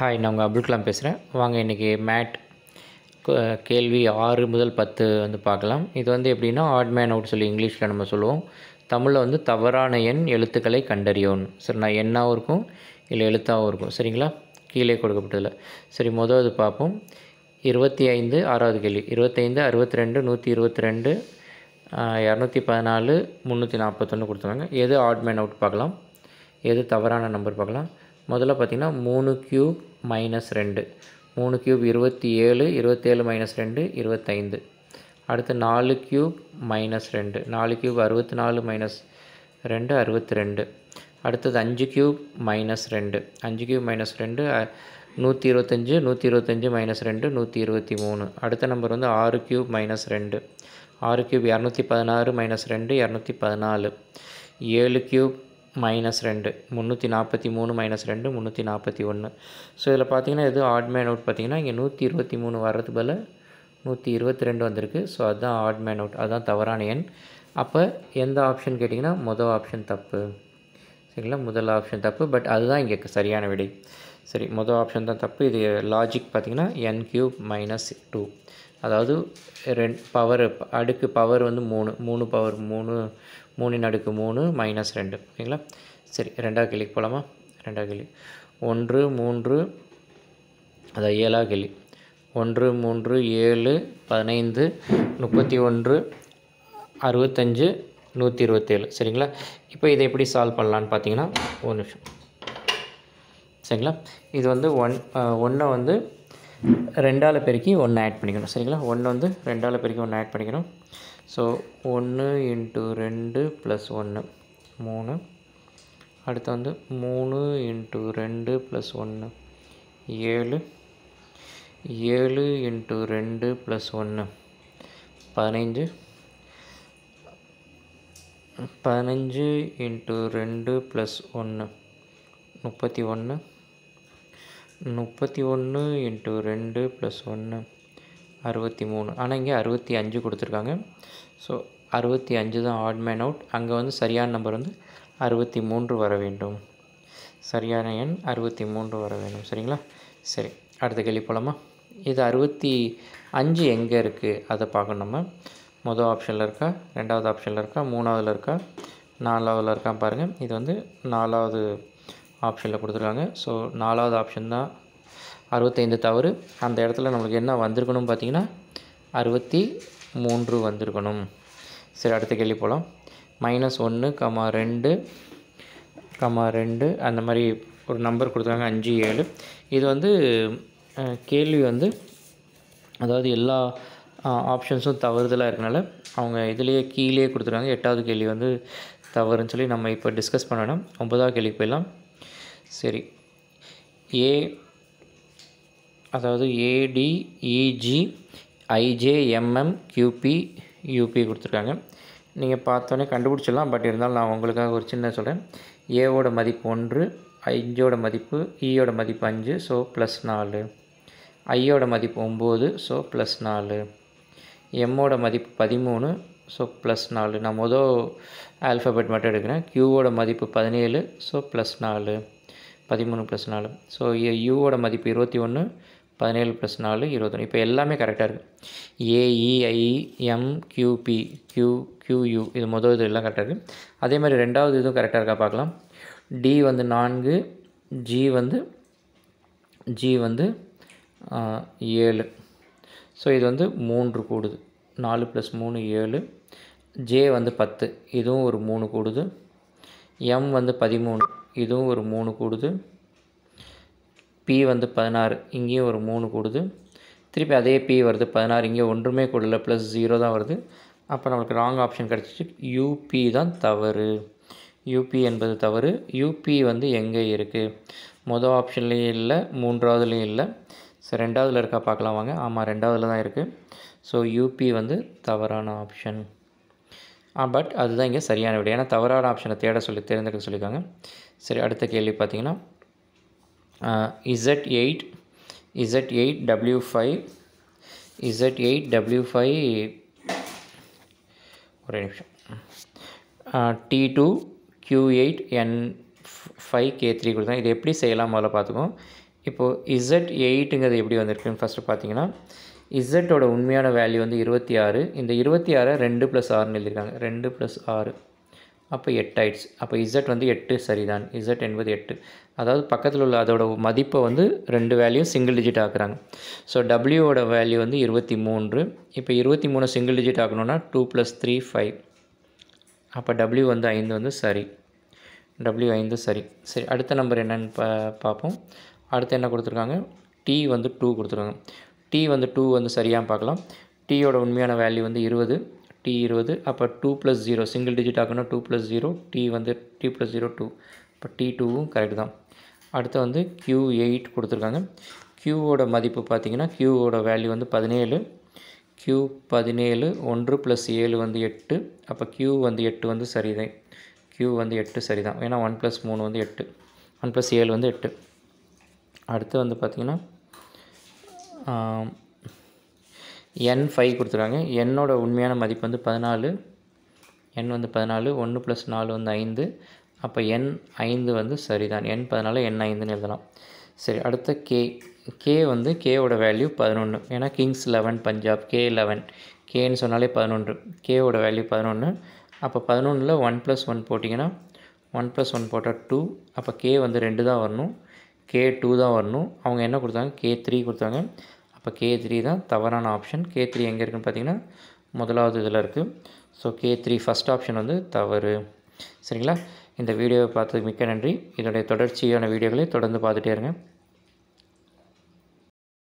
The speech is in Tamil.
ஹாய் நான் உங்கள் அப்துல் கலாம் பேசுகிறேன் வாங்க இன்றைக்கி மேட் கேள்வி ஆறு முதல் பத்து வந்து பார்க்கலாம் இது வந்து எப்படின்னா ஆட் மேன் அவுட் சொல்லி இங்கிலீஷில் நம்ம சொல்லுவோம் தமிழில் வந்து தவறான எண் எழுத்துக்களை கண்டறியணும் சரி நான் எண்ணாகவும் இருக்கும் இல்லை எழுத்தாகவும் இருக்கும் சரிங்களா கீழே கொடுக்கப்பட்டதில்ல சரி மொதல் இது பார்ப்போம் இருபத்தி ஐந்து ஆறாவது கேள்வி இருபத்தைந்து அறுபத்தி ரெண்டு நூற்றி இருபத்தி ரெண்டு இரநூத்தி பதினாலு முந்நூற்றி நாற்பத்தொன்று கொடுத்துருவாங்க எது ஆட் மேன் அவுட் பார்க்கலாம் எது தவறான நம்பர் பார்க்கலாம் முதல்ல பார்த்திங்கன்னா மூணு க்யூப் மைனஸ் ரெண்டு மூணு க்யூப் இருபத்தி ஏழு இருபத்தேழு மைனஸ் ரெண்டு இருபத்தைந்து அடுத்து நாலு க்யூப் மைனஸ் ரெண்டு நாலு க்யூப் அறுபத்தி நாலு மைனஸ் ரெண்டு அறுபத்தி ரெண்டு அடுத்தது அஞ்சு க்யூப் மைனஸ் ரெண்டு அஞ்சு க்யூப் மைனஸ் ரெண்டு நூற்றி இருபத்தஞ்சி நூற்றி இருபத்தஞ்சி மைனஸ் ரெண்டு நூற்றி இருபத்தி மூணு அடுத்த நம்பர் வந்து ஆறு க்யூப் மைனஸ் ரெண்டு ஆறு க்யூப் இரநூத்தி பதினாறு மைனஸ் ரெண்டு இரநூத்தி பதினாலு ஏழு க்யூப் மைனஸ் ரெண்டு முந்நூற்றி நாற்பத்தி மூணு மைனஸ் ரெண்டு முந்நூற்றி நாற்பத்தி ஒன்று ஸோ இதில் பார்த்தீங்கன்னா எதுவும் ஆட்மேன் அவுட் பார்த்தீங்கன்னா இங்கே நூற்றி இருபத்தி மூணு வர்றது போல் நூற்றி இருபத்தி ரெண்டு வந்திருக்கு ஸோ அதுதான் ஆட்மேன் அவுட் அதுதான் தவறான எண் அப்போ எந்த ஆப்ஷன் கேட்டிங்கன்னா முதல் ஆப்ஷன் தப்பு சரிங்களா முதல் ஆப்ஷன் தப்பு பட் அதுதான் இங்கே சரியான விடை சரி முதல் ஆப்ஷன் தான் தப்பு இது லாஜிக் பார்த்திங்கன்னா என் கியூப் மைனஸ் டூ அதாவது ரெண்டு பவர் அடுக்கு பவர் வந்து மூணு மூணு பவர் மூணு மூணின் அடுக்கு மூணு மைனஸ் ரெண்டு ஓகேங்களா சரி ரெண்டாவது கேள்விக்கு போகலாமா ரெண்டாவது கேள்வி ஒன்று மூன்று அதான் ஏழாவது கேள்வி ஒன்று மூன்று ஏழு பதினைந்து முப்பத்தி ஒன்று அறுபத்தஞ்சு நூற்றி இருபத்தேழு சரிங்களா இப்போ இதை எப்படி சால்வ் பண்ணலான்னு பார்த்தீங்கன்னா ஒரு நிமிஷம் சரிங்களா இது வந்து ஒன் ஒன்றை வந்து ரெண்டால் பெருக்கி ஒன்று ஆட் பண்ணிக்கணும் சரிங்களா ஒன்று வந்து ரெண்டால் பெருக்கி ஒன்று ஆட் பண்ணிக்கணும் ஸோ ஒன்று இன்ட்டு ரெண்டு ப்ளஸ் ஒன்று மூணு அடுத்து வந்து மூணு இன்ட்டு ரெண்டு ப்ளஸ் ஒன்று ஏழு ஏழு இன்ட்டு ரெண்டு ப்ளஸ் ஒன்று பதினைஞ்சு பதினஞ்சு இன்ட்டு ரெண்டு ப்ளஸ் ஒன்று முப்பத்தி ஒன்று முப்பத்தி ஒன்று இன்ட்டு ரெண்டு ப்ளஸ் ஒன்று அறுபத்தி மூணு ஆனால் இங்கே அறுபத்தி அஞ்சு கொடுத்துருக்காங்க ஸோ அறுபத்தி அஞ்சு தான் ஆட் மேன் அவுட் அங்கே வந்து சரியான நம்பர் வந்து அறுபத்தி மூன்று வர வேண்டும் சரியான எண் அறுபத்தி மூன்று வர வேண்டும் சரிங்களா சரி அடுத்த கேள்வி போலாமா இது அறுபத்தி அஞ்சு எங்கே இருக்குது அதை பார்க்கணும் நம்ம மொதல் ஆப்ஷனில் இருக்கா ரெண்டாவது ஆப்ஷனில் இருக்கா மூணாவதில் இருக்கா நாலாவதில் இருக்கான்னு பாருங்கள் இது வந்து நாலாவது ஆப்ஷனில் கொடுத்துருக்காங்க ஸோ நாலாவது ஆப்ஷன் தான் அறுபத்தைந்து தவறு அந்த இடத்துல நம்மளுக்கு என்ன வந்திருக்கணும் பார்த்திங்கன்னா அறுபத்தி மூன்று வந்திருக்கணும் சரி அடுத்த கேள்வி போகலாம் மைனஸ் ஒன்று கமா ரெண்டு கமா ரெண்டு அந்த மாதிரி ஒரு நம்பர் கொடுத்தாங்க அஞ்சு ஏழு இது வந்து கேள்வி வந்து அதாவது எல்லா ஆப்ஷன்ஸும் தவறுதலாக இருக்கனால அவங்க இதுலேயே கீழே கொடுத்துருக்காங்க எட்டாவது கேள்வி வந்து தவறுன்னு சொல்லி நம்ம இப்போ டிஸ்கஸ் பண்ணணும் ஒன்பதாவது கேள்வி போயிடலாம் சரி ஏ அதாவது ஏடிஇஜி ஐஜேஎம்எம் கியூபி யூபி கொடுத்துருக்காங்க நீங்கள் பார்த்தோன்னே கண்டுபிடிச்சிடலாம் பட் இருந்தாலும் நான் உங்களுக்காக ஒரு சின்ன சொல்கிறேன் ஏவோட மதிப்பு ஒன்று ஐஞ்சோட மதிப்பு ஈயோட e மதிப்பு அஞ்சு ஸோ ப்ளஸ் நாலு ஐயோட மதிப்பு ஒம்பது ஸோ ப்ளஸ் நாலு எம்மோட மதிப்பு பதிமூணு ஸோ ப்ளஸ் நாலு நான் மொதல் ஆல்ஃபபெட் மட்டும் எடுக்கிறேன் க்யூவோட மதிப்பு பதினேழு ஸோ ப்ளஸ் நாலு பதிமூணு ப்ளஸ் நாலு ஸோ யூவோட மதிப்பு இருபத்தி ஒன்று பதினேழு ப்ளஸ் நாலு இருபத்தொன்று இப்போ எல்லாமே கரெக்டாக இருக்குது ஏஇஐ எம் கியூபி கியூ கியூயூ இது முதல் இது எல்லாம் கரெக்டாக இருக்குது அதே மாதிரி ரெண்டாவது இதுவும் கரெக்டாக இருக்கா பார்க்கலாம் டி வந்து நான்கு ஜி வந்து ஜி வந்து ஏழு ஸோ இது வந்து மூன்று கூடுது நாலு ப்ளஸ் மூணு ஏழு ஜே வந்து பத்து இதுவும் ஒரு மூணு கூடுது எம் வந்து பதிமூணு இதுவும் ஒரு மூணு கூடுது பி வந்து பதினாறு இங்கேயும் ஒரு மூணு கூடுது திருப்பி அதே பி வருது பதினாறு இங்கே ஒன்றுமே கூடல ப்ளஸ் ஜீரோ தான் வருது அப்போ நம்மளுக்கு ராங் ஆப்ஷன் கிடச்சிச்சு யூபி தான் தவறு யூபி என்பது தவறு யூபி வந்து எங்கே இருக்குது மொதல் ஆப்ஷன்லேயும் இல்லை மூன்றாவதுலேயும் இல்லை ஸோ ரெண்டாவதில் இருக்கா பார்க்கலாம் வாங்க ஆமாம் ரெண்டாவதில் தான் இருக்குது ஸோ யூபி வந்து தவறான ஆப்ஷன் பட் அதுதான் இங்கே சரியான விட ஏன்னா தவறான ஆப்ஷனை தேட சொல்லி தேர்ந்தெடுக்க சொல்லியிருக்காங்க சரி அடுத்த கேள்வி பார்த்தீங்கன்னா eight eight five eight Z8W5 five ஒரே நிமிஷம் D two Q eight N five K three கொடுத்தோம் இது எப்படி செய்யலாம் முதல்ல பார்த்துக்கோம் இப்போது இசட் எயிட்டுங்கிறது எப்படி வந்திருக்குன்னு ஃபஸ்ட்டு பார்த்தீங்கன்னா இசட்டோட உண்மையான வேல்யூ வந்து இருபத்தி ஆறு இந்த இருபத்தி ஆறை ரெண்டு ப்ளஸ் ஆறுன்னு எழுதியிருக்காங்க ரெண்டு ப்ளஸ் ஆறு அப்போ எட்டாயிடுச்சு அப்போ இசட் வந்து எட்டு சரிதான் இசட் என்பது எட்டு அதாவது பக்கத்தில் உள்ள அதோட மதிப்பை வந்து ரெண்டு வேல்யூ சிங்கிள் டிஜிட் ஆக்குறாங்க ஸோ டபிள்யூவோட வேல்யூ வந்து இருபத்தி மூன்று இப்போ இருபத்தி மூணு சிங்கிள் டிஜிட் ஆகணும்னா டூ ப்ளஸ் த்ரீ ஃபைவ் அப்போ டபிள்யூ வந்து ஐந்து வந்து சரி டபிள்யூ ஐந்து சரி சரி அடுத்த நம்பர் என்னென்னு பா பார்ப்போம் அடுத்து என்ன கொடுத்துருக்காங்க டி வந்து டூ கொடுத்துருக்காங்க டி வந்து டூ வந்து சரியாக பார்க்கலாம் டீயோட உண்மையான வேல்யூ வந்து இருபது டி இருபது அப்போ two plus zero single digit ஆகணும் டூ ப்ளஸ் ஜீரோ டி வந்து டி ப்ளஸ் ஜீரோ டூ இப்போ டி டூவும் கரெக்ட் தான் அடுத்து வந்து கியூ எயிட் கொடுத்துருக்காங்க கியூவோட மதிப்பு பார்த்திங்கன்னா கியூவோட வேல்யூ வந்து பதினேழு கியூ பதினேழு ஒன்று ப்ளஸ் ஏழு வந்து எட்டு அப்போ கியூ வந்து எட்டு வந்து சரிதான் கியூ வந்து எட்டு சரி தான் ஏன்னா ஒன் ப்ளஸ் மூணு வந்து எட்டு ஒன் ப்ளஸ் ஏழு வந்து எட்டு அடுத்து வந்து பார்த்திங்கன்னா என் ஃபைவ் கொடுத்துருக்காங்க என்னோட உண்மையான மதிப்பு வந்து பதினாலு என் வந்து பதினாலு ஒன்று ப்ளஸ் நாலு வந்து ஐந்து அப்போ என் ஐந்து வந்து சரிதான் என் பதினாலு என் ஐந்துன்னு எழுதலாம் சரி அடுத்த கே கே வந்து கேவோட வேல்யூ பதினொன்று ஏன்னா Kings Eleven Punjab K eleven கேன்னு சொன்னாலே பதினொன்று கேவோட வேல்யூ பதினொன்று அப்போ பதினொன்றில் ஒன் ப்ளஸ் ஒன் போட்டிங்கன்னா ஒன் ப்ளஸ் ஒன் போட்டால் டூ அப்போ கே வந்து ரெண்டு தான் வரணும் கே டூ தான் வரணும் அவங்க என்ன கொடுத்தாங்க கே த்ரீ கொடுத்தாங்க அப்போ கே த்ரீ தான் தவறான ஆப்ஷன் கே த்ரீ எங்கே இருக்குன்னு பார்த்தீங்கன்னா முதலாவது இதில் இருக்குது so K three first option வந்து தவறு சரிங்களா இந்த வீடியோவை பார்த்ததுக்கு மிக்க நன்றி இதனுடைய தொடர்ச்சியான வீடியோகளை தொடர்ந்து பார்த்துட்டே இருங்க